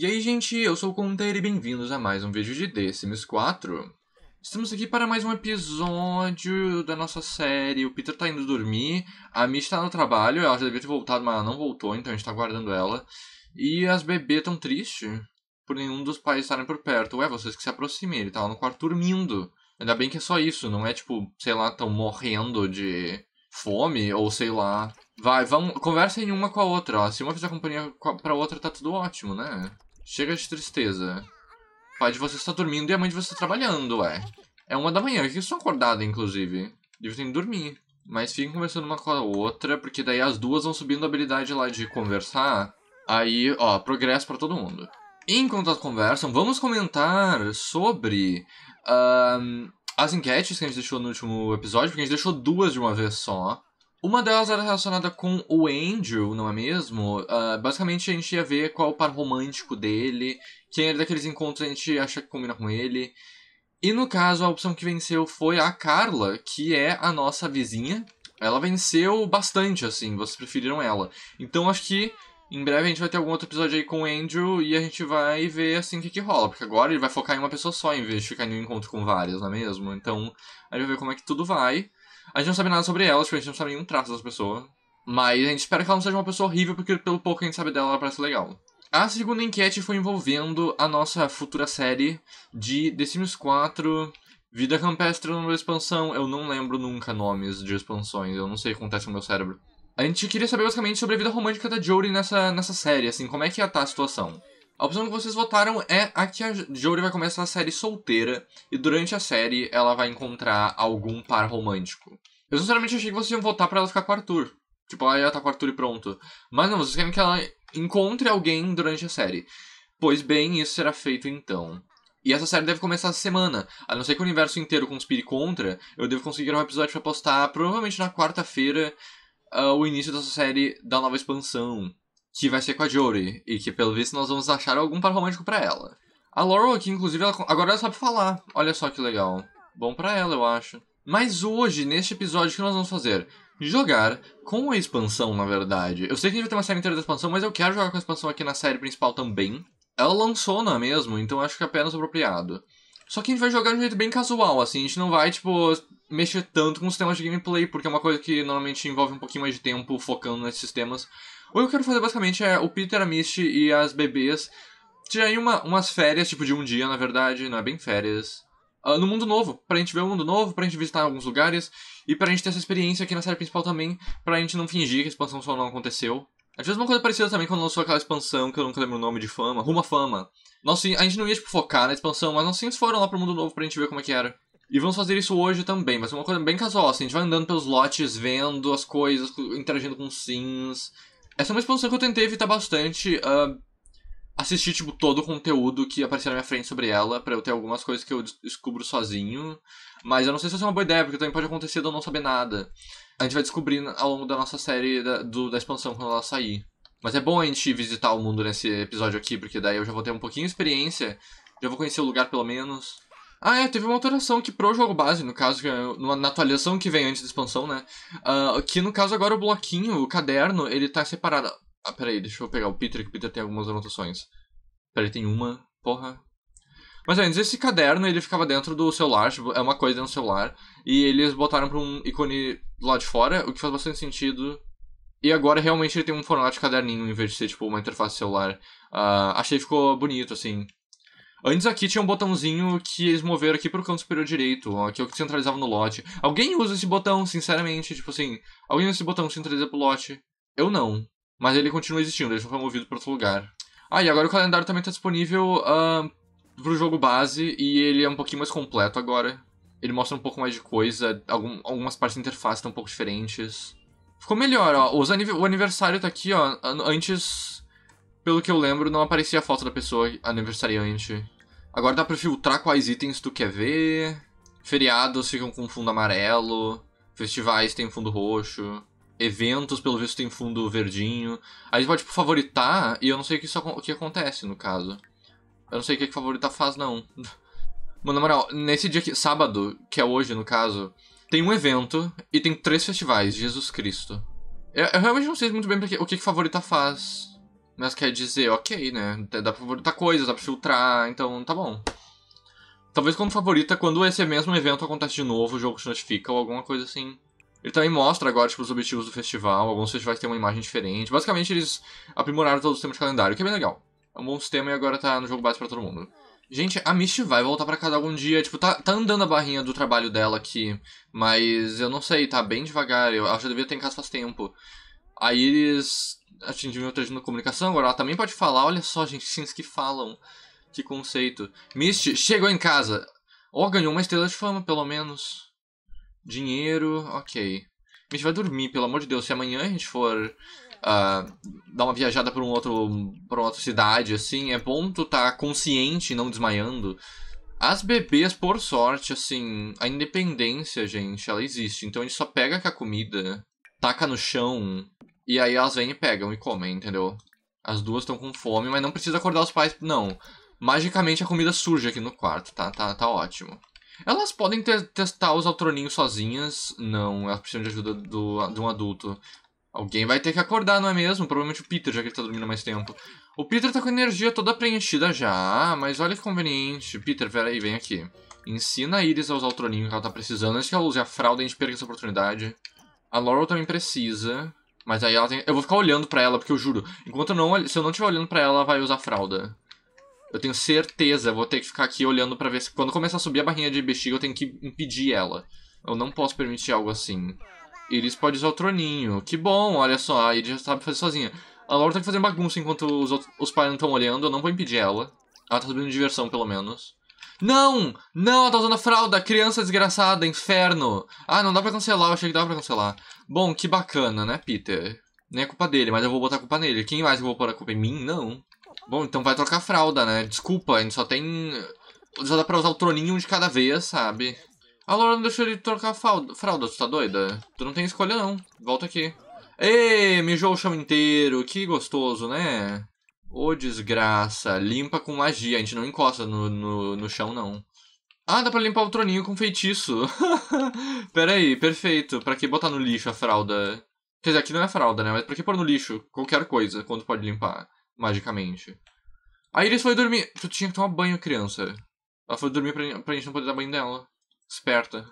E aí, gente, eu sou o Conter e bem-vindos a mais um vídeo de The Sims 4. Estamos aqui para mais um episódio da nossa série. O Peter tá indo dormir, a Mitch está no trabalho, ela já devia ter voltado, mas ela não voltou, então a gente tá guardando ela. E as bebês tão tristes por nenhum dos pais estarem por perto. Ué, vocês que se aproximem, ele tá lá no quarto dormindo. Ainda bem que é só isso, não é tipo, sei lá, tão morrendo de fome ou sei lá. Vai, vamos, conversem uma com a outra, ó. Se uma fizer companhia pra outra, tá tudo ótimo, né? Chega de tristeza. O pai de você está dormindo e a mãe de você está trabalhando, ué. É uma da manhã, que estão acordada inclusive. que dormir. Mas fiquem conversando uma com a outra, porque daí as duas vão subindo a habilidade lá de conversar. Aí, ó, progresso para todo mundo. Enquanto elas conversam, vamos comentar sobre as enquetes que a gente deixou no último episódio, porque a gente deixou duas de uma vez só. Uma delas era relacionada com o Andrew, não é mesmo? Uh, basicamente a gente ia ver qual o par romântico dele, quem era é daqueles encontros a gente acha que combina com ele. E no caso, a opção que venceu foi a Carla, que é a nossa vizinha. Ela venceu bastante, assim, vocês preferiram ela. Então acho que em breve a gente vai ter algum outro episódio aí com o Andrew e a gente vai ver assim o que, que rola. Porque agora ele vai focar em uma pessoa só em vez de ficar em um encontro com várias, não é mesmo? Então a gente vai ver como é que tudo vai. A gente não sabe nada sobre ela, tipo, a gente não sabe nenhum traço dessa pessoa. Mas a gente espera que ela não seja uma pessoa horrível, porque pelo pouco que a gente sabe dela, ela parece legal. A segunda enquete foi envolvendo a nossa futura série de The Sims 4 Vida Campestre numa expansão. Eu não lembro nunca nomes de expansões, eu não sei o que acontece no meu cérebro. A gente queria saber basicamente sobre a vida romântica da Jory nessa, nessa série, assim, como é que ia estar tá a situação. A opção que vocês votaram é a que a Jory vai começar a série solteira e durante a série ela vai encontrar algum par romântico. Eu sinceramente achei que vocês iam votar para ela ficar com o Arthur. Tipo, ela ah, ia tá com o Arthur e pronto. Mas não, vocês querem que ela encontre alguém durante a série. Pois bem, isso será feito então. E essa série deve começar essa semana. A não ser que o universo inteiro conspire contra, eu devo conseguir um episódio pra postar provavelmente na quarta-feira uh, o início dessa série da nova expansão que vai ser com a Jory e que pelo visto nós vamos achar algum par romântico para ela. A Laurel aqui, inclusive, ela, agora ela sabe falar. Olha só que legal. Bom para ela, eu acho. Mas hoje, neste episódio, o que nós vamos fazer? Jogar com a expansão, na verdade. Eu sei que a gente vai ter uma série inteira da expansão, mas eu quero jogar com a expansão aqui na série principal também. Ela lançou na é mesmo, então acho que é apenas apropriado. Só que a gente vai jogar de um jeito bem casual, assim, a gente não vai, tipo, mexer tanto com os sistemas de gameplay, porque é uma coisa que normalmente envolve um pouquinho mais de tempo focando nesses sistemas. O que eu quero fazer basicamente é o Peter, a Misty e as bebês tirarem uma, umas férias, tipo de um dia, na verdade, não é bem férias. Uh, no mundo novo, pra gente ver o mundo novo, pra gente visitar alguns lugares e pra gente ter essa experiência aqui na série principal também, pra gente não fingir que a expansão só não aconteceu. É a gente fez uma coisa parecida também quando lançou aquela expansão que eu nunca lembro o nome de fama, Rumo à Fama. Nós, a gente não ia tipo, focar na expansão, mas nós sim foram lá pro mundo novo pra gente ver como é que era. E vamos fazer isso hoje também, mas é uma coisa bem casual, assim, a gente vai andando pelos lotes, vendo as coisas, interagindo com os sims, essa é uma exposição que eu tentei evitar bastante. Uh, assistir, tipo, todo o conteúdo que aparecia na minha frente sobre ela, para eu ter algumas coisas que eu descubro sozinho. Mas eu não sei se isso é uma boa ideia, porque também pode acontecer de eu não saber nada. A gente vai descobrir ao longo da nossa série da, do, da expansão quando ela sair. Mas é bom a gente visitar o mundo nesse episódio aqui, porque daí eu já vou ter um pouquinho de experiência, já vou conhecer o lugar pelo menos. Ah, é, teve uma alteração que pro jogo base, no caso, é na atualização que vem antes da expansão, né? Uh, que no caso agora o bloquinho, o caderno, ele tá separado. Ah, peraí, deixa eu pegar o Peter, que o Peter tem algumas anotações. Peraí, tem uma. Porra. Mas antes, esse caderno ele ficava dentro do celular, tipo, é uma coisa dentro do celular. E eles botaram pra um ícone lá de fora, o que faz bastante sentido. E agora realmente ele tem um formato de caderninho em vez de ser tipo uma interface celular. Uh, achei que ficou bonito, assim. Antes aqui tinha um botãozinho que eles moveram aqui pro canto superior direito, ó, que é o que centralizava no lote. Alguém usa esse botão, sinceramente, tipo assim, alguém usa esse botão que para pro lote? Eu não. Mas ele continua existindo, ele só foi movido para outro lugar. Ah, e agora o calendário também tá disponível uh, pro jogo base e ele é um pouquinho mais completo agora. Ele mostra um pouco mais de coisa, algum, algumas partes da interface estão um pouco diferentes. Ficou melhor, ó. Os aniv o aniversário tá aqui, ó. Antes pelo que eu lembro, não aparecia a foto da pessoa aniversariante. Agora dá pra filtrar quais itens tu quer ver. Feriados ficam com fundo amarelo. Festivais tem fundo roxo. Eventos, pelo visto, tem fundo verdinho. Aí você pode, tipo, favoritar, e eu não sei o que, isso, o que acontece, no caso. Eu não sei o que, que favoritar faz, não. Mano, na moral, nesse dia que. Sábado, que é hoje, no caso, tem um evento e tem três festivais, Jesus Cristo. Eu, eu realmente não sei muito bem o que, que favoritar faz. Mas quer dizer, ok, né? Dá pra favoritar coisas, dá pra filtrar, então tá bom. Talvez quando favorita, quando esse mesmo evento acontece de novo, o jogo te notifica ou alguma coisa assim. Ele também mostra agora, tipo, os objetivos do festival. Alguns festivais têm uma imagem diferente. Basicamente, eles aprimoraram todo o sistema de calendário, que é bem legal. É um bom sistema e agora tá no jogo base pra todo mundo. Gente, a Misty vai voltar para casa algum dia. Tipo, tá, tá andando a barrinha do trabalho dela aqui. Mas eu não sei, tá bem devagar. Eu acho que devia ter em casa faz tempo. Aí eles atingiu meu trecho na comunicação, agora ela também pode falar. Olha só, gente, sims que falam. Que conceito. Misty chegou em casa. Ó, oh, ganhou uma estrela de fama, pelo menos. Dinheiro, ok. Misty vai dormir, pelo amor de Deus. Se amanhã a gente for uh, dar uma viajada para um outro, pra outra cidade, assim, é bom tu estar tá consciente e não desmaiando. As bebês, por sorte, assim, a independência, gente, ela existe. Então a gente só pega com a comida, taca no chão, e aí elas vêm e pegam e comem, entendeu? As duas estão com fome, mas não precisa acordar os pais, não. Magicamente a comida surge aqui no quarto, tá? Tá, tá ótimo. Elas podem ter, testar os altroninhos sozinhas? Não, elas precisam de ajuda do, de um adulto. Alguém vai ter que acordar, não é mesmo? Provavelmente o Peter, já que ele tá dormindo mais tempo. O Peter tá com a energia toda preenchida já, mas olha que conveniente. Peter, peraí, vem aqui. Ensina a Iris a usar o troninho que ela tá precisando. Antes que ela use a fralda, a gente perca essa oportunidade. A Laurel também precisa. Mas aí ela tem. Eu vou ficar olhando para ela, porque eu juro. Enquanto eu não. Se eu não estiver olhando para ela, ela vai usar fralda. Eu tenho certeza, eu vou ter que ficar aqui olhando para ver se quando começar a subir a barrinha de bexiga eu tenho que impedir ela. Eu não posso permitir algo assim. Iris pode usar o troninho. Que bom, olha só, a Iris já sabe fazer sozinha. A Laura tá fazendo bagunça enquanto os, outros, os pais não estão olhando, eu não vou impedir ela. Ela tá subindo diversão, pelo menos. Não! Não, ela tá usando fralda, criança desgraçada, inferno. Ah, não dá pra cancelar, eu achei que dava pra cancelar. Bom, que bacana, né, Peter? Nem é culpa dele, mas eu vou botar a culpa nele. Quem mais eu vou pôr a culpa em mim? Não. Bom, então vai trocar a fralda, né? Desculpa, a gente só tem... Só dá pra usar o troninho um de cada vez, sabe? A Laura não deixou ele trocar a fralda, tu tá doida? Tu não tem escolha, não. Volta aqui. Ê, mijou o chão inteiro, que gostoso, né? Ô, oh, desgraça. Limpa com magia. A gente não encosta no, no, no chão, não. Ah, dá pra limpar o troninho com feitiço. Pera aí, perfeito. Pra que botar no lixo a fralda? Quer dizer, aqui não é fralda, né? Mas pra que pôr no lixo qualquer coisa quando pode limpar magicamente? Aí eles foi dormir. Tu tinha que tomar banho, criança. Ela foi dormir pra, pra gente não poder dar banho dela. Esperta.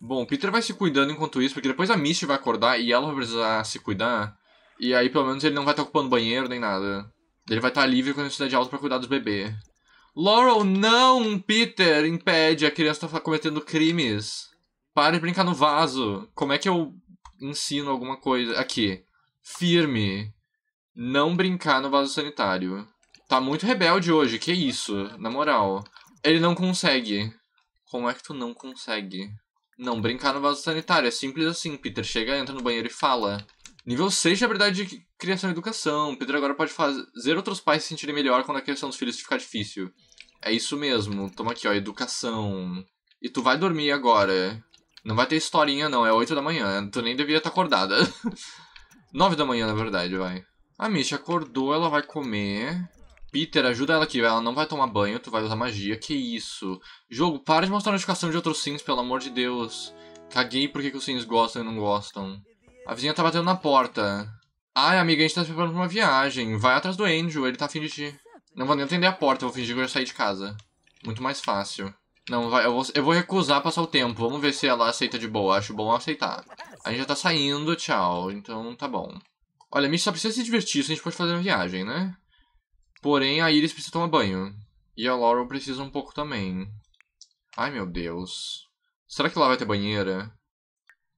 Bom, o Peter vai se cuidando enquanto isso, porque depois a Misty vai acordar e ela vai precisar se cuidar. E aí pelo menos ele não vai estar ocupando banheiro nem nada. Ele vai estar tá livre quando a de alta para cuidar dos bebês. Laurel, não! Peter impede. A criança estar tá cometendo crimes. Pare de brincar no vaso. Como é que eu ensino alguma coisa? Aqui. Firme. Não brincar no vaso sanitário. Tá muito rebelde hoje, que isso? Na moral. Ele não consegue. Como é que tu não consegue? Não brincar no vaso sanitário. É simples assim, Peter. Chega, entra no banheiro e fala. Nível 6 de habilidade de criação e educação. Pedro agora pode fazer outros pais se sentirem melhor quando a criação dos filhos ficar difícil. É isso mesmo. Toma aqui, ó, educação. E tu vai dormir agora. Não vai ter historinha, não. É 8 da manhã. Tu nem devia estar acordada. 9 da manhã, na verdade, vai. A Misha acordou, ela vai comer. Peter, ajuda ela aqui. Ela não vai tomar banho, tu vai usar magia. Que isso? Jogo, para de mostrar notificação de outros sims, pelo amor de Deus. Caguei porque que os sims gostam e não gostam. A vizinha tá batendo na porta. Ai, amiga, a gente tá se preparando pra uma viagem. Vai atrás do Angel, ele tá afim de ti. Não vou nem atender a porta, vou fingir que eu já saí de casa. Muito mais fácil. Não, vai, eu vou, eu vou recusar passar o tempo. Vamos ver se ela aceita de boa. Acho bom aceitar. A gente já tá saindo, tchau. Então tá bom. Olha, a Mitch só precisa se divertir, se a gente pode fazer uma viagem, né? Porém, a Iris precisa tomar banho. E a Laurel precisa um pouco também. Ai, meu Deus. Será que lá vai ter banheira?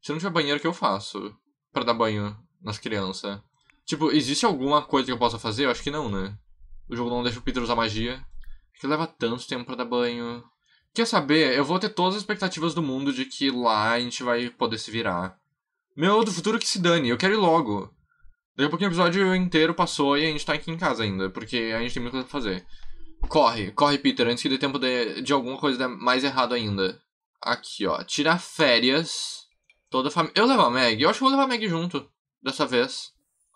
Se não tiver banheiro, o que eu faço? para dar banho nas crianças. Tipo, existe alguma coisa que eu possa fazer? Eu acho que não, né? O jogo não deixa o Peter usar magia. Que leva tanto tempo para dar banho. Quer saber? Eu vou ter todas as expectativas do mundo de que lá a gente vai poder se virar. Meu, do futuro que se dane, eu quero ir logo. Daqui a pouquinho o episódio inteiro passou e a gente tá aqui em casa ainda, porque a gente tem muita coisa pra fazer. Corre, corre, Peter, antes que dê tempo de, de alguma coisa mais errado ainda. Aqui, ó. Tirar férias Toda a família. Eu levo a Meg? Eu acho que vou levar a Meg junto. Dessa vez.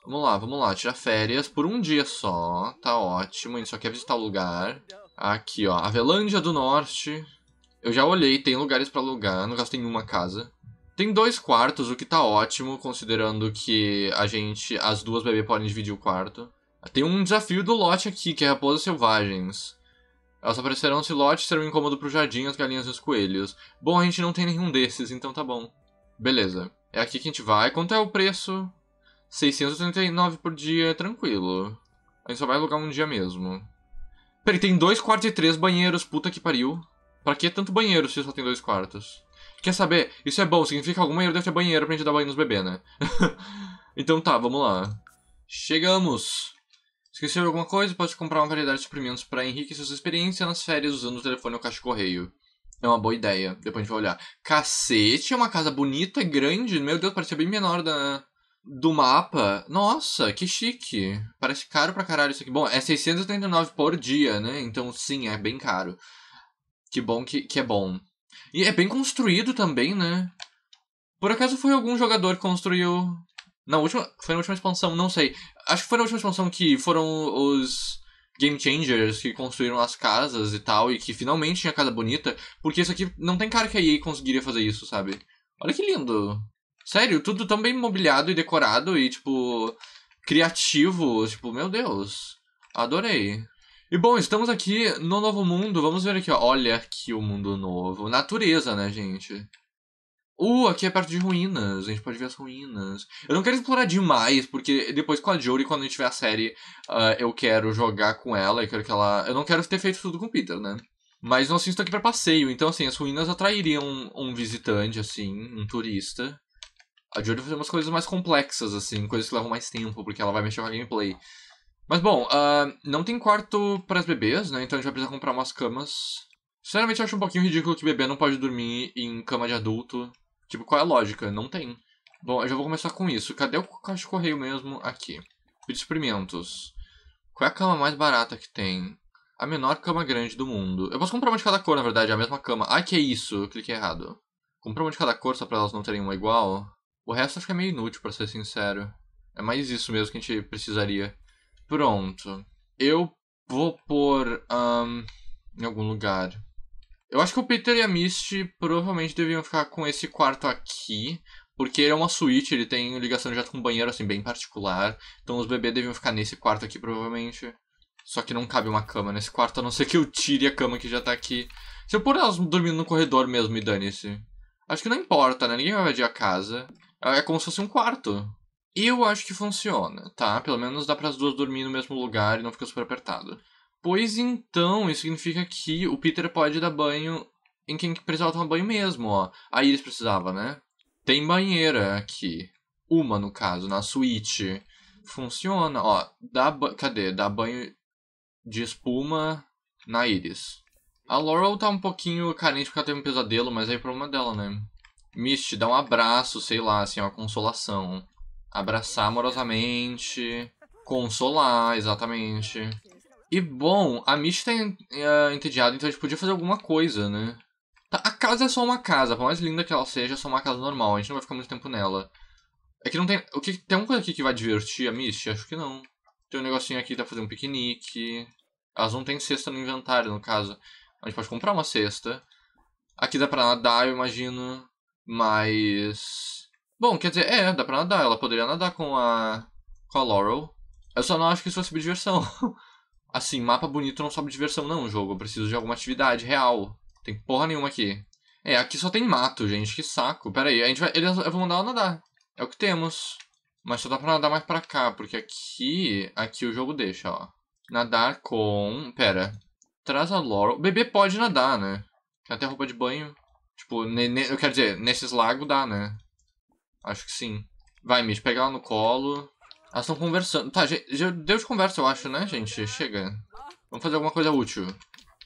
Vamos lá, vamos lá. Tirar férias por um dia só. Tá ótimo. A gente só quer visitar o lugar. Aqui, ó. Avelândia do Norte. Eu já olhei, tem lugares para alugar. No caso, tem uma casa. Tem dois quartos, o que tá ótimo, considerando que a gente. As duas bebês podem dividir o quarto. Tem um desafio do lote aqui, que é Raposas Selvagens. Elas aparecerão se lote ser um incômodo pro jardim, as galinhas e os coelhos. Bom, a gente não tem nenhum desses, então tá bom. Beleza. É aqui que a gente vai. Quanto é o preço? 639 por dia, tranquilo. A gente só vai alugar um dia mesmo. Peraí, tem dois quartos e três banheiros, puta que pariu. Pra que tanto banheiro se só tem dois quartos? Quer saber? Isso é bom, significa que algum banheiro deve ter banheiro pra gente dar banho nos bebês, né? então tá, vamos lá. Chegamos! Esqueceu alguma coisa? Pode comprar uma variedade de suprimentos para Henrique e suas experiências nas férias usando o telefone ou caixa correio. É uma boa ideia. Depois a gente vai olhar. Cacete, é uma casa bonita, é grande. Meu Deus, parecia bem menor da, do mapa. Nossa, que chique. Parece caro pra caralho isso aqui. Bom, é 639 por dia, né? Então, sim, é bem caro. Que bom que, que é bom. E é bem construído também, né? Por acaso foi algum jogador que construiu. Na última. Foi na última expansão, não sei. Acho que foi na última expansão que foram os game changers que construíram as casas e tal, e que finalmente tinha casa bonita, porque isso aqui não tem cara que a EA conseguiria fazer isso, sabe? Olha que lindo. Sério, tudo tão bem mobiliado e decorado e, tipo, criativo. Tipo, meu Deus. Adorei. E bom, estamos aqui no novo mundo. Vamos ver aqui, ó. Olha aqui o mundo novo. Natureza, né, gente? Uh, aqui é perto de ruínas, a gente pode ver as ruínas. Eu não quero explorar demais, porque depois com a Jory, quando a gente tiver a série, uh, eu quero jogar com ela, eu quero que ela. Eu não quero ter feito tudo com o Peter, né? Mas nós estamos aqui para passeio, então assim, as ruínas atrairiam um, um visitante, assim, um turista. A Jory vai fazer umas coisas mais complexas, assim, coisas que levam mais tempo, porque ela vai mexer com a gameplay. Mas bom, uh, não tem quarto para as bebês, né? Então a gente vai precisar comprar umas camas. Sinceramente, eu acho um pouquinho ridículo que bebê não pode dormir em cama de adulto. Tipo, qual é a lógica? Não tem. Bom, eu já vou começar com isso. Cadê o caixa de correio mesmo? Aqui. Pedir experimentos. Qual é a cama mais barata que tem? A menor cama grande do mundo. Eu posso comprar uma de cada cor, na verdade, é a mesma cama. Ai, que é isso? Eu cliquei errado. Comprar uma de cada cor só pra elas não terem uma igual. O resto acho que é meio inútil, pra ser sincero. É mais isso mesmo que a gente precisaria. Pronto. Eu vou pôr um, em algum lugar. Eu acho que o Peter e a Misty provavelmente deviam ficar com esse quarto aqui, porque ele é uma suíte, ele tem ligação já com um banheiro, assim, bem particular. Então os bebês deviam ficar nesse quarto aqui, provavelmente. Só que não cabe uma cama nesse quarto, a não ser que eu tire a cama que já tá aqui. Se eu pôr elas dormindo no corredor mesmo, e dane-se. Acho que não importa, né? Ninguém vai invadir a casa. É como se fosse um quarto. Eu acho que funciona, tá? Pelo menos dá para as duas dormir no mesmo lugar e não fica super apertado. Pois então, isso significa que o Peter pode dar banho em quem precisava tomar banho mesmo, ó. a Iris precisava, né? Tem banheira aqui. Uma, no caso, na suíte. Funciona, ó. Dá Cadê? Dá banho de espuma na Iris. A Laurel tá um pouquinho carente porque ela teve um pesadelo, mas aí é problema dela, né? Misty, dá um abraço, sei lá, assim, uma consolação. Abraçar amorosamente. Consolar, exatamente. E bom, a Misty tá eh, entediada, então a gente podia fazer alguma coisa, né? Tá, a casa é só uma casa, por mais linda que ela seja, é só uma casa normal, a gente não vai ficar muito tempo nela. É que não tem. O que, tem uma coisa aqui que vai divertir a Misty? Acho que não. Tem um negocinho aqui pra fazer um piquenique. Elas não tem cesta no inventário, no caso. A gente pode comprar uma cesta. Aqui dá pra nadar, eu imagino. Mas. Bom, quer dizer, é, dá pra nadar. Ela poderia nadar com a. com a Laurel. Eu só não acho que isso fosse diversão. Assim, mapa bonito não sobe diversão não, jogo. Eu preciso de alguma atividade real. Tem porra nenhuma aqui. É, aqui só tem mato, gente. Que saco. Pera aí, a gente vai... Eles vão mandar ela nadar. É o que temos. Mas só dá pra nadar mais pra cá, porque aqui... Aqui o jogo deixa, ó. Nadar com... Pera. Traz a Laurel. O bebê pode nadar, né? Tem até roupa de banho. Tipo, eu quero dizer, nesses lagos dá, né? Acho que sim. Vai, Mitch, pegar ela no colo. Elas estão conversando. Tá, já deu de conversa, eu acho, né, gente? Chega. Vamos fazer alguma coisa útil.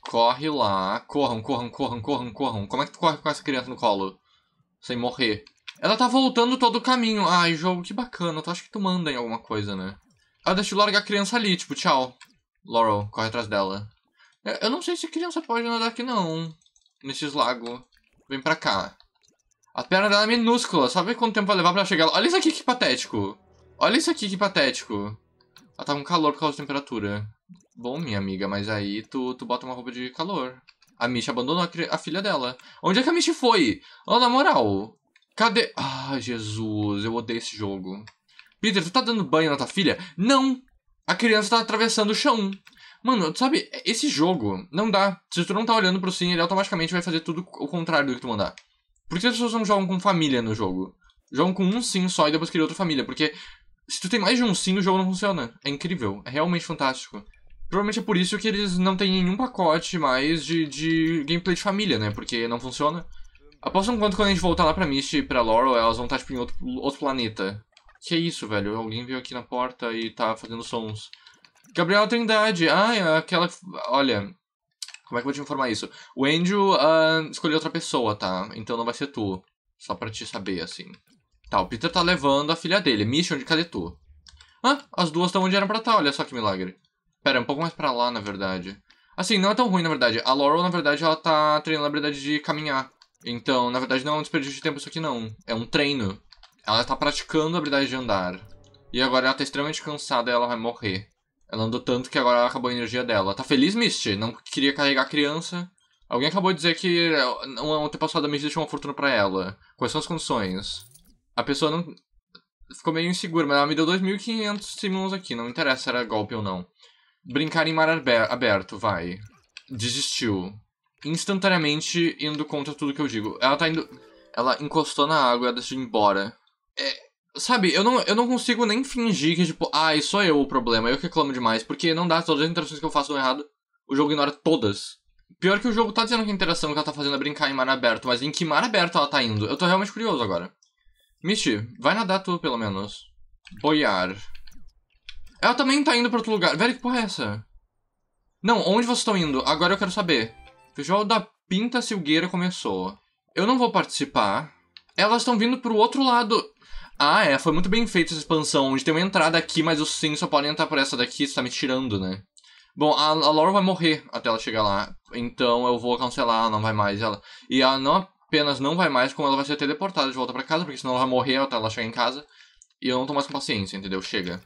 Corre lá. Corram, corram, corram, corram, corram. Como é que tu corre com essa criança no colo? Sem morrer. Ela tá voltando todo o caminho. Ai, jogo, que bacana. Tu acha que tu manda em alguma coisa, né? Ah, deixa eu largar a criança ali, tipo, tchau. Laurel, corre atrás dela. Eu não sei se criança pode nadar aqui, não. Nesses lagos. Vem pra cá. A perna dela é minúscula. Sabe quanto tempo vai levar pra chegar lá? Olha isso aqui, que patético. Olha isso aqui, que patético. Ela tá com calor por causa da temperatura. Bom, minha amiga, mas aí tu, tu bota uma roupa de calor. A Michi abandonou a, a filha dela. Onde é que a Michi foi? Oh, na moral. Cadê? Ah, Jesus, eu odeio esse jogo. Peter, tu tá dando banho na tua filha? Não! A criança tá atravessando o chão. Mano, tu sabe, esse jogo não dá. Se tu não tá olhando pro sim, ele automaticamente vai fazer tudo o contrário do que tu mandar. Por que as pessoas não jogam com família no jogo? Jogam com um sim só e depois criam outra família. Porque se tu tem mais de um sim, o jogo não funciona. É incrível. É realmente fantástico. Provavelmente é por isso que eles não têm nenhum pacote mais de, de gameplay de família, né? Porque não funciona. Aposto um quanto quando a gente voltar lá pra Misty e pra Laurel, elas vão estar, tá, tipo, em outro, outro planeta. Que é isso, velho? Alguém veio aqui na porta e tá fazendo sons. Gabriela Trindade. Ah, é aquela... Olha, como é que eu vou te informar isso? O Andrew uh, escolheu outra pessoa, tá? Então não vai ser tu. Só pra te saber, assim. Tá, o Peter tá levando a filha dele. Mission de cadê tu? Ah, as duas estão onde eram pra estar, tá, olha só que milagre. Pera, é um pouco mais pra lá, na verdade. Assim, não é tão ruim, na verdade. A Laurel, na verdade, ela tá treinando a habilidade de caminhar. Então, na verdade, não é um desperdício de tempo isso aqui, não. É um treino. Ela tá praticando a habilidade de andar. E agora ela tá extremamente cansada e ela vai morrer. Ela andou tanto que agora acabou a energia dela. Tá feliz, Misty? Não queria carregar a criança. Alguém acabou de dizer que não ter passado a Misty deixou uma fortuna para ela. Quais são as condições? A pessoa não. Ficou meio insegura, mas ela me deu 2.500 stimulus aqui, não interessa se era golpe ou não. Brincar em mar aberto, vai. Desistiu. Instantaneamente indo contra tudo que eu digo. Ela tá indo. Ela encostou na água e ela decidiu ir embora. É. Sabe, eu não, eu não consigo nem fingir que, tipo, ah isso sou eu o problema, eu que reclamo demais, porque não dá, todas as interações que eu faço dão errado, o jogo ignora todas. Pior que o jogo tá dizendo que a interação que ela tá fazendo é brincar em mar aberto, mas em que mar aberto ela tá indo? Eu tô realmente curioso agora. Misty, vai nadar tu, pelo menos. Boiar. Ela também tá indo pra outro lugar. Velho, que porra é essa? Não, onde vocês estão indo? Agora eu quero saber. Festival da Pinta Silgueira começou. Eu não vou participar. Elas estão vindo pro outro lado. Ah, é, foi muito bem feita essa expansão, onde tem uma entrada aqui, mas os sim só podem entrar por essa daqui, você tá me tirando, né? Bom, a, a Laura vai morrer até ela chegar lá, então eu vou cancelar, ela não vai mais. Ela, e ela não Penas não vai mais, como ela vai ser teleportada de volta para casa, porque senão ela vai morrer até ela chegar em casa. E eu não tô mais com paciência, entendeu? Chega.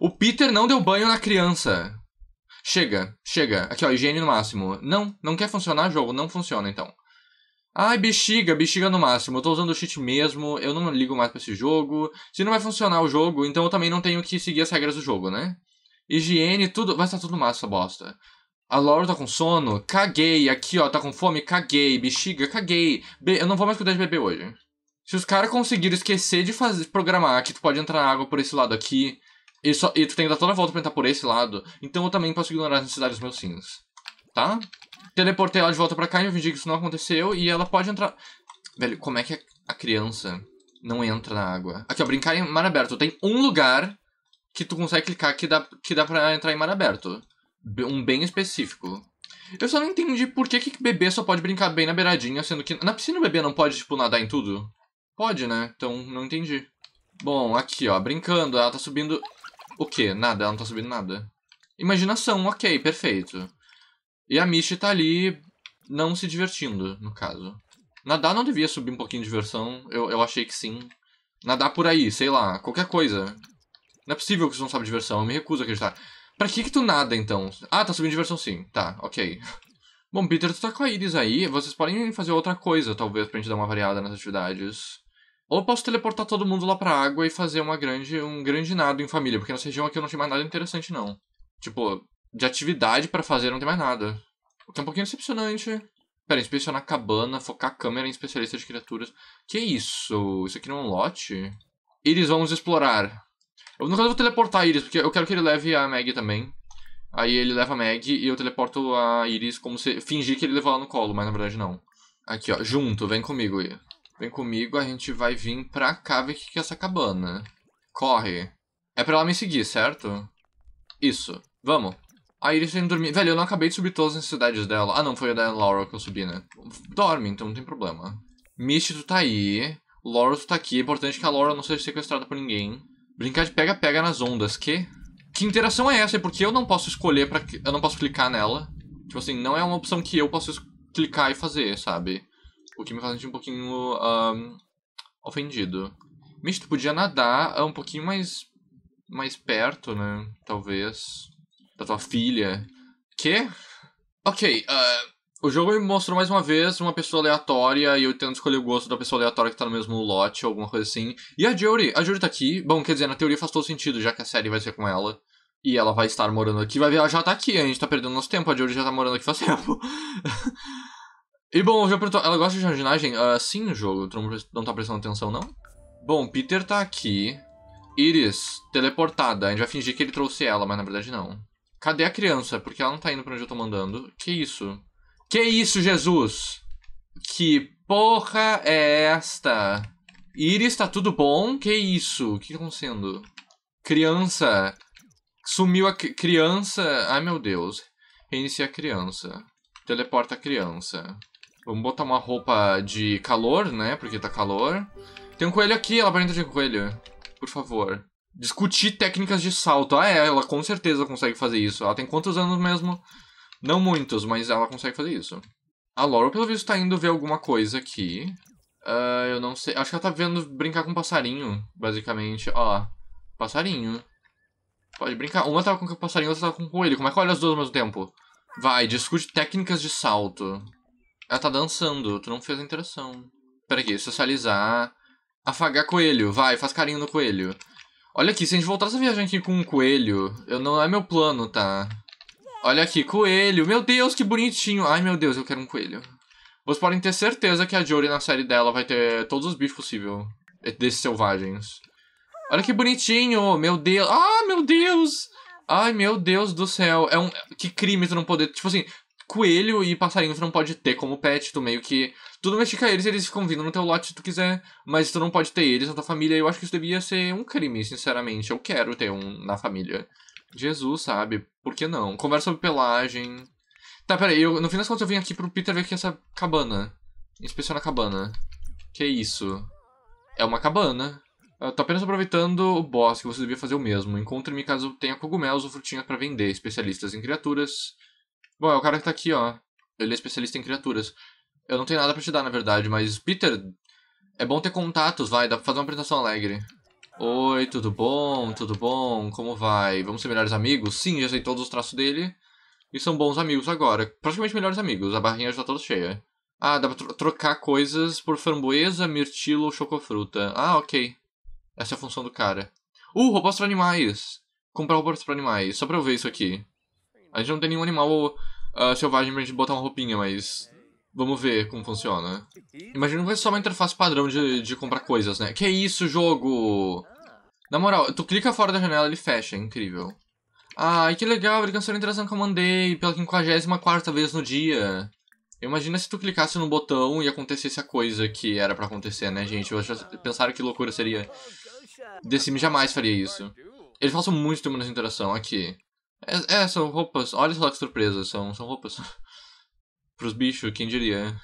O Peter não deu banho na criança. Chega, chega. Aqui, ó, higiene no máximo. Não, não quer funcionar jogo, não funciona então. Ai, bexiga, bexiga no máximo. Eu tô usando o cheat mesmo, eu não ligo mais pra esse jogo. Se não vai funcionar o jogo, então eu também não tenho que seguir as regras do jogo, né? Higiene, tudo. Vai estar tudo no máximo essa bosta. A Laura tá com sono? Caguei. Aqui, ó, tá com fome? Caguei. Bexiga? Caguei. Be eu não vou mais cuidar de bebê hoje. Se os caras conseguiram esquecer de fazer, programar que tu pode entrar na água por esse lado aqui, e, só, e tu tem que dar toda a volta pra entrar por esse lado, então eu também posso ignorar as necessidades dos meus sims. Tá? Teleportei ela de volta pra cá e eu fingi que isso não aconteceu, e ela pode entrar... Velho, como é que a criança não entra na água? Aqui, ó, brincar em mar aberto. Tem um lugar que tu consegue clicar que dá, que dá pra entrar em mar aberto um bem específico. Eu só não entendi por que, que bebê só pode brincar bem na beiradinha, sendo que na piscina o bebê não pode, tipo, nadar em tudo? Pode, né? Então, não entendi. Bom, aqui, ó, brincando, ela tá subindo... O quê? Nada, ela não tá subindo nada. Imaginação, ok, perfeito. E a Michi tá ali não se divertindo, no caso. Nadar não devia subir um pouquinho de diversão, eu, eu achei que sim. Nadar por aí, sei lá, qualquer coisa. Não é possível que você não sabe diversão, eu me recuso a acreditar. Pra que que tu nada, então? Ah, tá subindo de versão sim. Tá, ok. Bom, Peter, tu tá com a Iris aí. Vocês podem fazer outra coisa, talvez, pra gente dar uma variada nas atividades. Ou eu posso teleportar todo mundo lá pra água e fazer uma grande, um grande nado em família, porque nessa região aqui eu não tinha mais nada interessante, não. Tipo, de atividade para fazer não tem mais nada. O que é um pouquinho decepcionante. Pera, inspecionar cabana, focar a câmera em especialista de criaturas. Que isso? Isso aqui não é um lote? Iris, vamos explorar. Eu nunca vou teleportar a Iris, porque eu quero que ele leve a Meg também. Aí ele leva a Meg e eu teleporto a Iris como se... Fingir que ele levou ela no colo, mas na verdade não. Aqui, ó. Junto. Vem comigo, aí. Vem comigo, a gente vai vir pra cá ver o que é essa cabana. Corre. É pra ela me seguir, certo? Isso. Vamos. A Iris vem dormir. Velho, eu não acabei de subir todas as necessidades dela. Ah, não. Foi a da Laura que eu subi, né? Dorme, então não tem problema. Misty, tu tá aí. Laura, tu tá aqui. É importante que a Laura não seja sequestrada por ninguém. Brincar de pega-pega nas ondas, que... Que interação é essa? É porque eu não posso escolher para Eu não posso clicar nela. Tipo assim, não é uma opção que eu posso clicar e fazer, sabe? O que me faz sentir um pouquinho... Um, ofendido. tu podia nadar um pouquinho mais... Mais perto, né? Talvez. Da tua filha. Que? Ok, uh, o jogo me mostrou mais uma vez uma pessoa aleatória e eu tento escolher o gosto da pessoa aleatória que tá no mesmo lote, alguma coisa assim. E a Jory, a Jory tá aqui. Bom, quer dizer, na teoria faz todo sentido, já que a série vai ser com ela. E ela vai estar morando aqui. Vai ver, ela já tá aqui, a gente tá perdendo nosso tempo, a Jory já tá morando aqui faz tempo. e bom, já perguntou, ela gosta de jardinagem? Uh, sim, jogo, tu não tá prestando atenção, não? Bom, Peter tá aqui. Iris, teleportada. A gente vai fingir que ele trouxe ela, mas na verdade não. Cadê a criança? Porque ela não tá indo pra onde eu tô mandando. Que isso? Que isso, Jesus? Que porra é esta? Iris, tá tudo bom? Que isso? O que tá acontecendo? Criança. Sumiu a criança. Ai, meu Deus. Reinicia a criança. Teleporta a criança. Vamos botar uma roupa de calor, né? Porque tá calor. Tem um coelho aqui, ela aparenta de coelho. Por favor. Discutir técnicas de salto. Ah, é, ela com certeza consegue fazer isso. Ela tem quantos anos mesmo? Não muitos, mas ela consegue fazer isso. A Laurel, pelo visto, tá indo ver alguma coisa aqui. Uh, eu não sei. Acho que ela tá vendo brincar com um passarinho, basicamente. Ó, passarinho. Pode brincar. Uma tava com o passarinho, outra tava com o coelho. Como é que olha as duas ao mesmo tempo? Vai, discute técnicas de salto. Ela tá dançando, tu não fez a interação. Pera aqui, socializar. Afagar coelho, vai, faz carinho no coelho. Olha aqui, se a gente voltar essa viagem aqui com um coelho, eu não é meu plano, tá? Olha aqui, coelho. Meu Deus, que bonitinho. Ai, meu Deus, eu quero um coelho. Vocês podem ter certeza que a Jory na série dela vai ter todos os bichos possíveis desses selvagens. Olha que bonitinho. Meu Deus. Ah, meu Deus. Ai, meu Deus do céu. É um... Que crime tu não poder... Tipo assim, coelho e passarinho tu não pode ter como pet. Tu meio que... Tu domestica eles e eles ficam vindo no teu lote se tu quiser. Mas tu não pode ter eles na tua família. Eu acho que isso devia ser um crime, sinceramente. Eu quero ter um na família. Jesus, sabe? Por que não? Conversa sobre pelagem. Tá, peraí, eu, no fim das contas eu vim aqui pro Peter ver que essa cabana. Inspeciona a cabana. Que isso? É uma cabana. Eu tô apenas aproveitando o que você devia fazer o mesmo. Encontre-me caso tenha cogumelos ou frutinhas para vender, especialistas em criaturas. Bom, é o cara que tá aqui, ó. Ele é especialista em criaturas. Eu não tenho nada para te dar, na verdade, mas, Peter, é bom ter contatos, vai, dá pra fazer uma apresentação alegre. Oi, tudo bom? Tudo bom? Como vai? Vamos ser melhores amigos? Sim, já sei todos os traços dele. E são bons amigos agora. Praticamente melhores amigos. A barrinha já tá toda cheia. Ah, dá pra tro trocar coisas por framboesa, mirtilo ou chocofruta. Ah, ok. Essa é a função do cara. Uh, robôs pra animais! Comprar robôs pra animais. Só pra eu ver isso aqui. A gente não tem nenhum animal uh, selvagem pra gente botar uma roupinha, mas... Vamos ver como funciona. imagina que vai é ser só uma interface padrão de, de comprar coisas, né? Que isso, jogo? Na moral, tu clica fora da janela, ele fecha, é incrível. Ai, que legal, ele cancelou a interação que eu mandei pela 54 vez no dia. Imagina se tu clicasse no botão e acontecesse a coisa que era para acontecer, né, gente? Vocês pensaram que loucura seria. The Sim jamais faria isso. Eles falam muito tempo nessa interação, aqui. É, é, são roupas. Olha só que surpresa, são, são roupas. Pros bichos, quem diria? Né?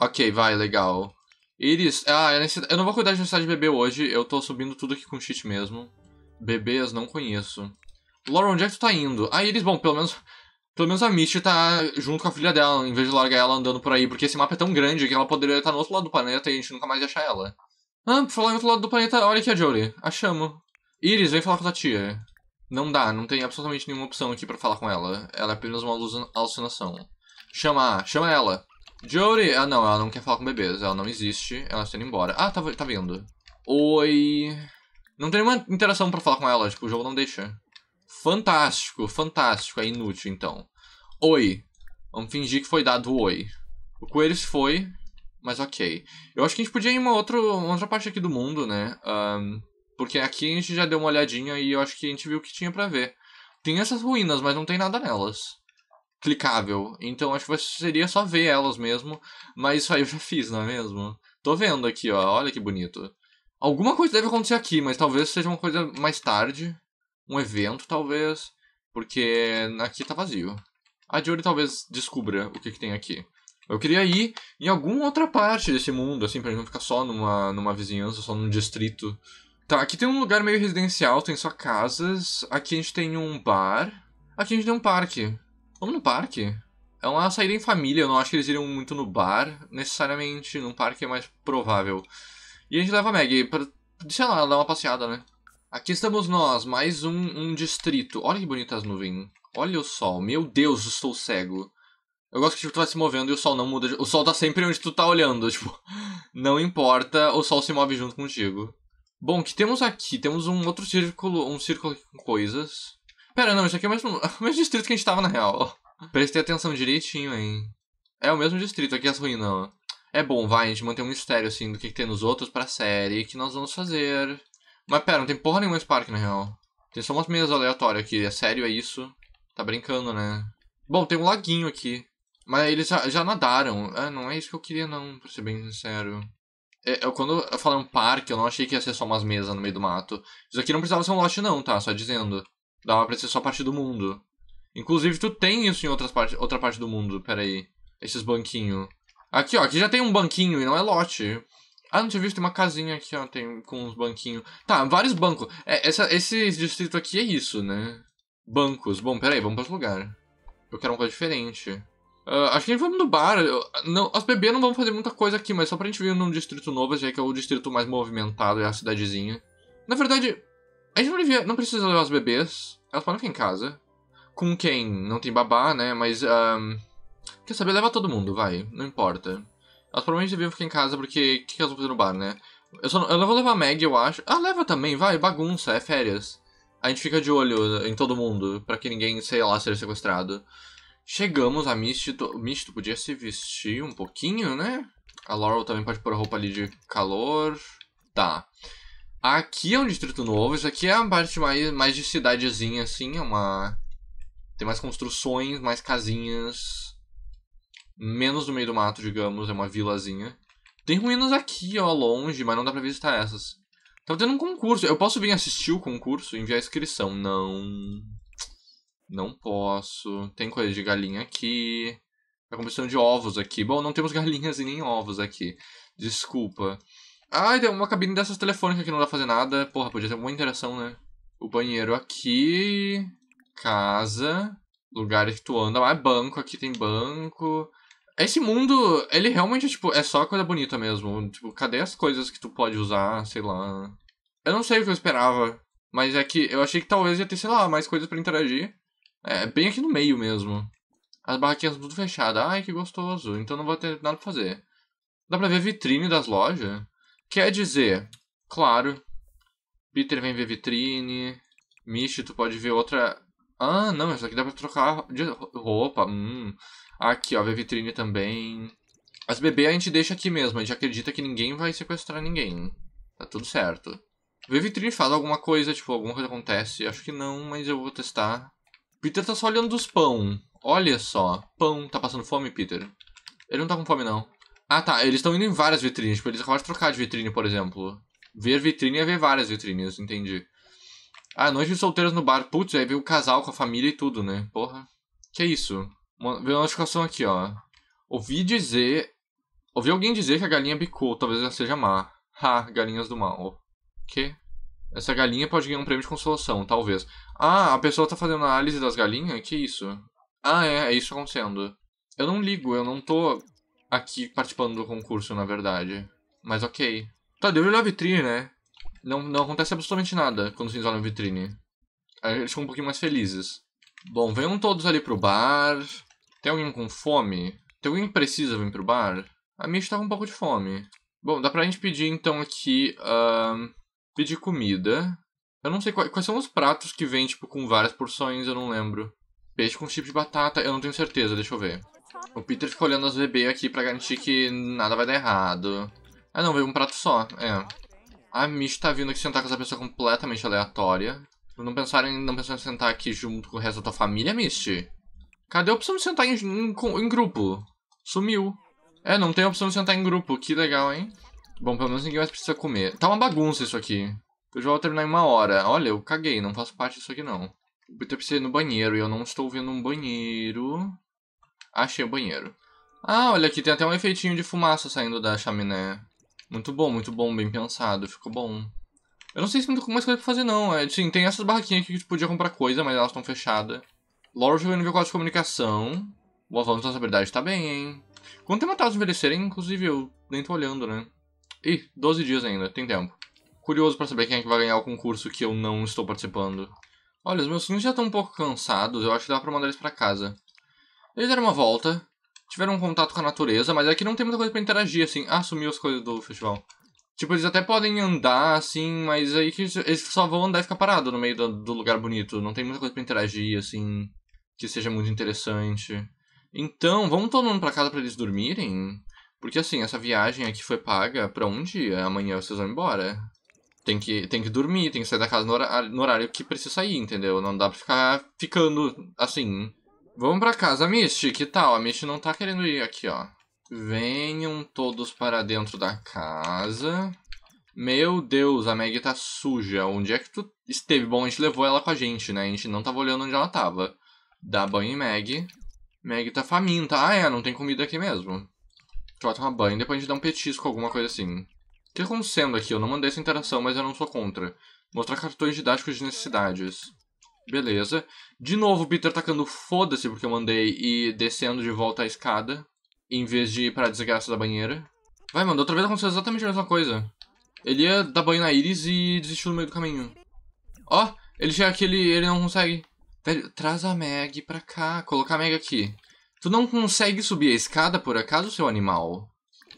Ok, vai, legal. Iris, ah, é eu não vou cuidar de necessidade de bebê hoje, eu tô subindo tudo aqui com cheat mesmo. Bebês, não conheço. Laura, onde é que tu tá indo? Ah, Iris, bom, pelo menos, pelo menos a Misty tá junto com a filha dela, em vez de largar ela andando por aí, porque esse mapa é tão grande que ela poderia estar no outro lado do planeta e a gente nunca mais ia achar ela. Ah, por falar no outro lado do planeta, olha aqui a Jory, achamos. Iris, vem falar com a tia. Não dá, não tem absolutamente nenhuma opção aqui para falar com ela. Ela é apenas uma alucinação. Chama, chama ela. Jory Ah, não, ela não quer falar com bebês. Ela não existe. Ela está indo embora. Ah, tá, tá vindo. Oi. Não tem nenhuma interação pra falar com ela. Tipo, o jogo não deixa. Fantástico, fantástico. É inútil, então. Oi. Vamos fingir que foi dado o oi. O coelho se foi, mas ok. Eu acho que a gente podia ir em uma outra, uma outra parte aqui do mundo, né? Um, porque aqui a gente já deu uma olhadinha e eu acho que a gente viu o que tinha pra ver. Tem essas ruínas, mas não tem nada nelas clicável. Então acho que seria só ver elas mesmo. Mas isso aí eu já fiz, não é mesmo? Tô vendo aqui, ó. Olha que bonito. Alguma coisa deve acontecer aqui, mas talvez seja uma coisa mais tarde. Um evento, talvez. Porque aqui tá vazio. A Jory talvez descubra o que, que tem aqui. Eu queria ir em alguma outra parte desse mundo, assim, pra gente não ficar só numa, numa vizinhança, só num distrito. Tá, aqui tem um lugar meio residencial, tem só casas. Aqui a gente tem um bar. Aqui a gente tem um parque. Vamos no parque. É uma saída em família, eu não acho que eles iriam muito no bar, necessariamente. Num parque é mais provável. E a gente leva a Maggie pra, sei lá, dar uma passeada, né? Aqui estamos nós, mais um, um distrito. Olha que bonitas as nuvens. Olha o sol. Meu Deus, estou cego. Eu gosto que tipo, tu vai se movendo e o sol não muda. O sol tá sempre onde tu tá olhando, tipo. Não importa, o sol se move junto contigo. Bom, o que temos aqui? Temos um outro círculo, um círculo com coisas. Pera, não, isso aqui é o mesmo, o mesmo distrito que a gente tava na real. Prestei atenção direitinho, hein. É o mesmo distrito, aqui é as ruínas, ó. É bom, vai, a gente mantém um mistério, assim, do que, que tem nos outros pra série, que nós vamos fazer. Mas pera, não tem porra nenhuma esse parque, na real. Tem só umas mesas aleatórias aqui, é sério, é isso? Tá brincando, né? Bom, tem um laguinho aqui. Mas eles já, já nadaram. Ah, não é isso que eu queria, não, pra ser bem sincero. É, eu, quando eu falei um parque, eu não achei que ia ser só umas mesas no meio do mato. Isso aqui não precisava ser um lote, não, tá? Só dizendo. Dava pra ser só parte do mundo. Inclusive, tu tem isso em outras parte, outra parte do mundo, peraí. Esses banquinhos. Aqui, ó, aqui já tem um banquinho e não é lote. Ah, não tinha visto, tem uma casinha aqui, ó, tem com uns banquinhos. Tá, vários bancos. É, essa, esse distrito aqui é isso, né? Bancos. Bom, peraí, vamos pra outro lugar. Eu quero uma coisa diferente. Uh, acho que a gente vamos no bar. Eu, não, as bebês não vão fazer muita coisa aqui, mas só pra gente vir num distrito novo, já que é o distrito mais movimentado, é a cidadezinha. Na verdade, a gente não, devia, não precisa levar os bebês. Elas podem ficar em casa. Com quem não tem babá, né? Mas. Um, quer saber? Leva todo mundo, vai. Não importa. Elas provavelmente deviam ficar em casa porque. O que, que, elas vão fazer no bar, né? Eu, só, eu vou levar a Meg, eu acho. Ah, leva também, vai. Bagunça, é férias. A gente fica de olho em todo mundo para que ninguém, sei lá, seja sequestrado. Chegamos, a Misty, Misty podia se vestir um pouquinho, né? A Laurel também pode pôr a roupa ali de calor. Tá. Aqui é um distrito novo, isso aqui é a parte mais, mais de cidadezinha, assim, é uma... Tem mais construções, mais casinhas, menos no meio do mato, digamos, é uma vilazinha. Tem ruínas aqui, ó, longe, mas não dá pra visitar essas. Tá tendo um concurso, eu posso vir assistir o concurso e enviar a inscrição? Não... Não posso. Tem coisa de galinha aqui. A tá combustão de ovos aqui. Bom, não temos galinhas e nem ovos aqui. Desculpa. Ah, uma cabine dessas telefônicas que não dá pra fazer nada. Porra, podia ter alguma interação, né? O banheiro aqui. Casa. Lugares que tu anda. Ah, banco. Aqui tem banco. Esse mundo, ele realmente, tipo, é só coisa bonita mesmo. Tipo, cadê as coisas que tu pode usar, sei lá. Eu não sei o que eu esperava. Mas é que eu achei que talvez ia ter, sei lá, mais coisas para interagir. É, bem aqui no meio mesmo. As barraquinhas tudo fechadas. Ai, que gostoso. Então não vou ter nada pra fazer. Dá pra ver vitrine das lojas? Quer dizer, claro, Peter vem ver vitrine, Michi, tu pode ver outra... Ah, não, isso aqui dá pra trocar de roupa, hum. Aqui, ó, ver vitrine também. As bebês a gente deixa aqui mesmo, a gente acredita que ninguém vai sequestrar ninguém. Tá tudo certo. Ver vitrine faz alguma coisa, tipo, alguma coisa acontece. Acho que não, mas eu vou testar. Peter tá só olhando dos pão. Olha só. Pão. Tá passando fome, Peter? Ele não tá com fome, não. Ah, tá. Eles estão indo em várias vitrines. Tipo, eles acabaram de trocar de vitrine, por exemplo. Ver vitrine é ver várias vitrines, entendi. Ah, noite de solteiros no bar. Putz, aí veio o casal com a família e tudo, né? Porra. Que isso? Uma, veio uma notificação aqui, ó. Ouvi dizer. Ouvi alguém dizer que a galinha bicou, talvez ela seja má. Ha, galinhas do mal. Que? Essa galinha pode ganhar um prêmio de consolação, talvez. Ah, a pessoa tá fazendo análise das galinhas? Que isso? Ah, é, é isso acontecendo. Eu não ligo, eu não tô aqui participando do concurso, na verdade. Mas ok. Tá, deu olhar a vitrine, né? Não, não acontece absolutamente nada quando vocês olham a vitrine. Aí eles ficam um pouquinho mais felizes. Bom, venham todos ali pro bar. Tem alguém com fome? Tem alguém que precisa vir pro bar? A Mish tá com um pouco de fome. Bom, dá pra gente pedir então aqui. Uh, pedir comida. Eu não sei quais, quais, são os pratos que vem, tipo, com várias porções, eu não lembro. Peixe com chip de batata, eu não tenho certeza, deixa eu ver. O Peter ficou olhando as bebê aqui pra garantir que nada vai dar errado. Ah não, veio um prato só, é. A Mish tá vindo aqui sentar com essa pessoa completamente aleatória. Não pensaram em, não pensaram em sentar aqui junto com o resto da tua família, Misty? Cadê a opção de sentar em, em, em grupo? Sumiu. É, não tem a opção de sentar em grupo. Que legal, hein? Bom, pelo menos ninguém mais precisa comer. Tá uma bagunça isso aqui. Eu já vou terminar em uma hora. Olha, eu caguei, não faço parte disso aqui não. O Peter precisa ir no banheiro e eu não estou vendo um banheiro. Achei o banheiro. Ah, olha aqui, tem até um efeitinho de fumaça saindo da chaminé. Muito bom, muito bom, bem pensado, ficou bom. Eu não sei se tem mais coisa pra fazer não, é, sim, tem essas barraquinhas aqui que a gente podia comprar coisa, mas elas estão fechadas. Laura chegou no nível 4 de comunicação. O avanço das habilidades tá bem, hein. Quanto tempo até tá elas envelhecerem, inclusive, eu nem tô olhando, né. Ih, 12 dias ainda, tem tempo. Curioso pra saber quem é que vai ganhar o concurso que eu não estou participando. Olha, os meus filhos já estão um pouco cansados, eu acho que dá pra mandar eles pra casa. Eles deram uma volta, tiveram um contato com a natureza, mas aqui é não tem muita coisa para interagir, assim. Ah, sumiu as coisas do festival. Tipo, eles até podem andar, assim, mas aí é que eles só vão andar e ficar parado no meio do, do lugar bonito. Não tem muita coisa para interagir, assim, que seja muito interessante. Então, vamos todo mundo pra casa para eles dormirem? Porque, assim, essa viagem aqui foi paga pra um dia. Amanhã vocês vão embora. Tem que, tem que dormir, tem que sair da casa no horário, no horário que precisa sair, entendeu? Não dá pra ficar ficando, assim, Vamos pra casa, Misty. Que tal? A Misty não tá querendo ir aqui, ó. Venham todos para dentro da casa. Meu Deus, a Maggie tá suja. Onde é que tu esteve? Bom, a gente levou ela com a gente, né? A gente não tava olhando onde ela tava. Dá banho em Maggie. Maggie tá faminta. Ah, é, não tem comida aqui mesmo. Ela tomar banho, depois a gente dá um petisco, alguma coisa assim. O que tá acontecendo aqui? Eu não mandei essa interação, mas eu não sou contra. Mostrar cartões didáticos de necessidades. Beleza. De novo o Peter tacando foda-se porque eu mandei e descendo de volta a escada. Em vez de ir pra desgraça da banheira. Vai, mano, outra vez aconteceu exatamente a mesma coisa. Ele ia dar banho na Iris e desistiu no meio do caminho. Ó, oh, ele chega aqui, ele, ele não consegue. Velho, traz a Meg pra cá. Colocar a Meg aqui. Tu não consegue subir a escada, por acaso, seu animal?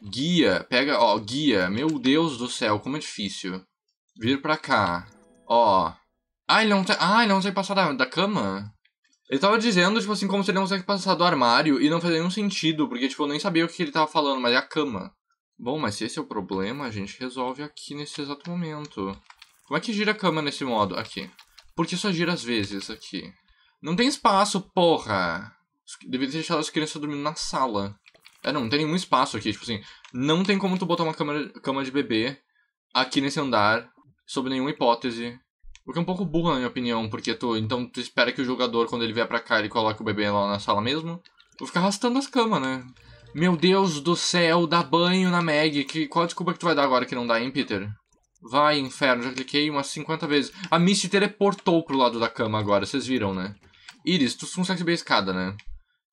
Guia, pega, ó, guia. Meu Deus do céu, como é difícil. Vir pra cá. Ó, ah, ele não, te... ah, ele não consegue passar da, da cama? Ele tava dizendo, tipo assim, como se ele não consegue passar do armário e não fazia nenhum sentido, porque, tipo, eu nem sabia o que ele tava falando, mas é a cama. Bom, mas se esse é o problema, a gente resolve aqui nesse exato momento. Como é que gira a cama nesse modo? Aqui. Porque só gira às vezes aqui. Não tem espaço, porra! Deveria ter deixado as crianças dormindo na sala. É, não, não tem nenhum espaço aqui, tipo assim, não tem como tu botar uma cama, cama de bebê aqui nesse andar, sob nenhuma hipótese. O que é um pouco burro, na minha opinião, porque tu. Então tu espera que o jogador, quando ele vier pra cá, ele coloque o bebê lá na sala mesmo. Vou ficar arrastando as camas, né? Meu Deus do céu, dá banho na Meg. Que, qual desculpa que tu vai dar agora que não dá, hein, Peter? Vai, inferno, já cliquei umas 50 vezes. A Misty teleportou pro lado da cama agora, vocês viram, né? Iris, tu consegue subir a escada, né?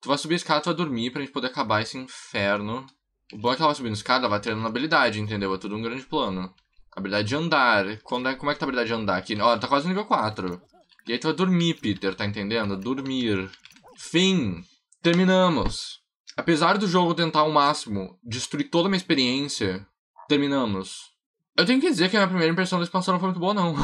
Tu vai subir a escada, tu vai dormir pra gente poder acabar esse inferno. O bom é que ela vai subindo a escada, ela vai treinando habilidade, entendeu? É tudo um grande plano. Habilidade de andar. Quando é, como é que tá a habilidade de andar aqui? Ó, tá quase no nível 4. E aí tu vai dormir, Peter, tá entendendo? Dormir. Fim. Terminamos. Apesar do jogo tentar ao máximo destruir toda a minha experiência, terminamos. Eu tenho que dizer que a minha primeira impressão da expansão não foi muito boa, não.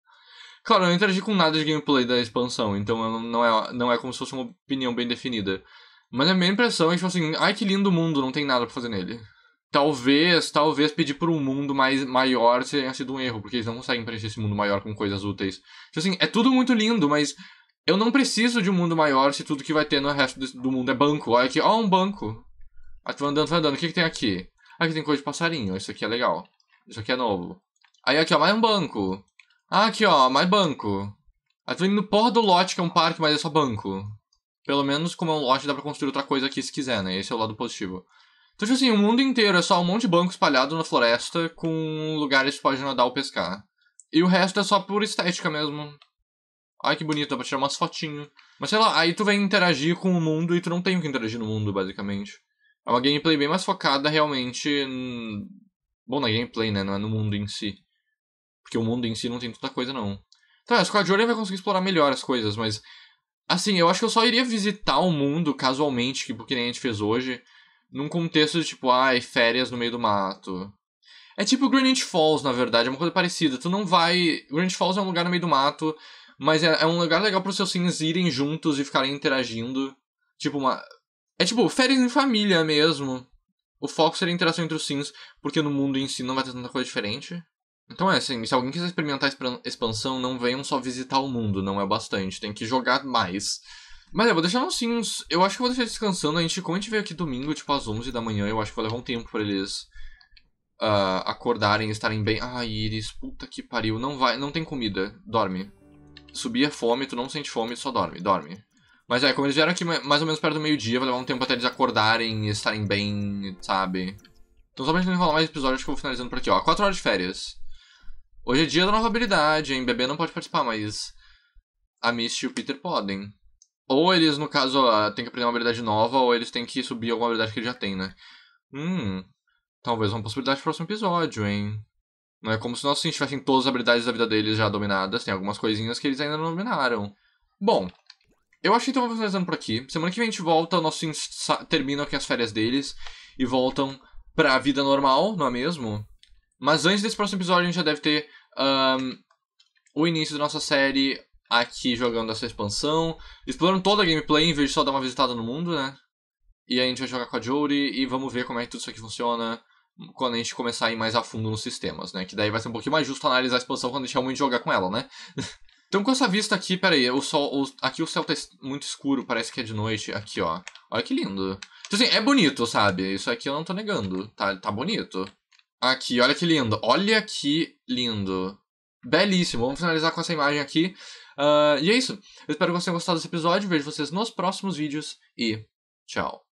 claro, eu não interagi com nada de gameplay da expansão, então não é, não é como se fosse uma opinião bem definida. Mas a minha impressão é tipo assim, ai que lindo mundo, não tem nada pra fazer nele. Talvez, talvez pedir por um mundo mais maior tenha sido um erro, porque eles não conseguem preencher esse mundo maior com coisas úteis. Tipo assim, é tudo muito lindo, mas eu não preciso de um mundo maior se tudo que vai ter no resto do mundo é banco. Olha aqui, ó, um banco. Aí tu vai andando, vai andando. O que, que tem aqui? Aqui tem coisa de passarinho. Isso aqui é legal. Isso aqui é novo. Aí aqui, ó, mais um banco. Ah, aqui, ó, mais banco. Aí tu indo no porra do lote, que é um parque, mas é só banco. Pelo menos, como é um lote, dá pra construir outra coisa aqui se quiser, né? Esse é o lado positivo. Então, tipo assim, o mundo inteiro é só um monte de banco espalhado na floresta com lugares que pode nadar ou pescar. E o resto é só por estética mesmo. Ai, que bonito, dá pra tirar umas fotinhas. Mas sei lá, aí tu vem interagir com o mundo e tu não tem o que interagir no mundo, basicamente. É uma gameplay bem mais focada realmente. Bom, na gameplay, né? Não é no mundo em si. Porque o mundo em si não tem tanta coisa, não. Então, a Squad Jordan vai conseguir explorar melhor as coisas, mas. Assim, eu acho que eu só iria visitar o mundo casualmente, tipo, que nem a gente fez hoje, num contexto de tipo, ai, ah, férias no meio do mato. É tipo Greenwich Falls, na verdade, é uma coisa parecida. Tu não vai. Greenwich Falls é um lugar no meio do mato, mas é, é um lugar legal para os seus sims irem juntos e ficarem interagindo. Tipo, uma. É tipo, férias em família mesmo. O foco seria a interação entre os sims, porque no mundo em si não vai ter tanta coisa diferente. Então é assim, se alguém quiser experimentar expansão, não venham só visitar o mundo, não é bastante. Tem que jogar mais. Mas eu é, vou deixar uns Eu acho que vou deixar descansando. A gente, como a gente veio aqui domingo, tipo, às 11 da manhã, eu acho que vai levar um tempo pra eles uh, acordarem, estarem bem. Ai, Iris, puta que pariu. Não vai, não tem comida. Dorme. Subir é fome, tu não sente fome, só dorme, dorme. Mas é, como eles vieram aqui mais ou menos perto do meio-dia, vai levar um tempo até eles acordarem e estarem bem, sabe? Então só pra gente não enrolar mais episódio, acho que eu vou finalizando por aqui, ó. 4 horas de férias. Hoje é dia da nova habilidade, hein? Bebê não pode participar, mas a Misty e o Peter podem. Ou eles, no caso, têm que aprender uma habilidade nova, ou eles têm que subir alguma habilidade que eles já têm né? Hum. Talvez uma possibilidade pro próximo episódio, hein? Não é como se nós sim, tivessem todas as habilidades da vida deles já dominadas, tem algumas coisinhas que eles ainda não dominaram. Bom, eu acho que então vou finalizando por aqui. Semana que vem a gente volta, nós sim terminam aqui as férias deles e voltam pra vida normal, não é mesmo? Mas antes desse próximo episódio a gente já deve ter um, o início da nossa série aqui jogando essa expansão, explorando toda a gameplay em vez de só dar uma visitada no mundo, né? E aí a gente vai jogar com a Jory e vamos ver como é que tudo isso aqui funciona quando a gente começar a ir mais a fundo nos sistemas, né? Que daí vai ser um pouquinho mais justo analisar a expansão quando a gente realmente jogar com ela, né? então com essa vista aqui, peraí, o sol, o, aqui o céu tá muito escuro, parece que é de noite. Aqui, ó. Olha que lindo. Então assim, é bonito, sabe? Isso aqui eu não tô negando. Tá, tá bonito. Aqui, olha que lindo. Olha que lindo. Belíssimo. Vamos finalizar com essa imagem aqui. Uh, e é isso. Eu espero que vocês tenham gostado desse episódio. Vejo vocês nos próximos vídeos e tchau.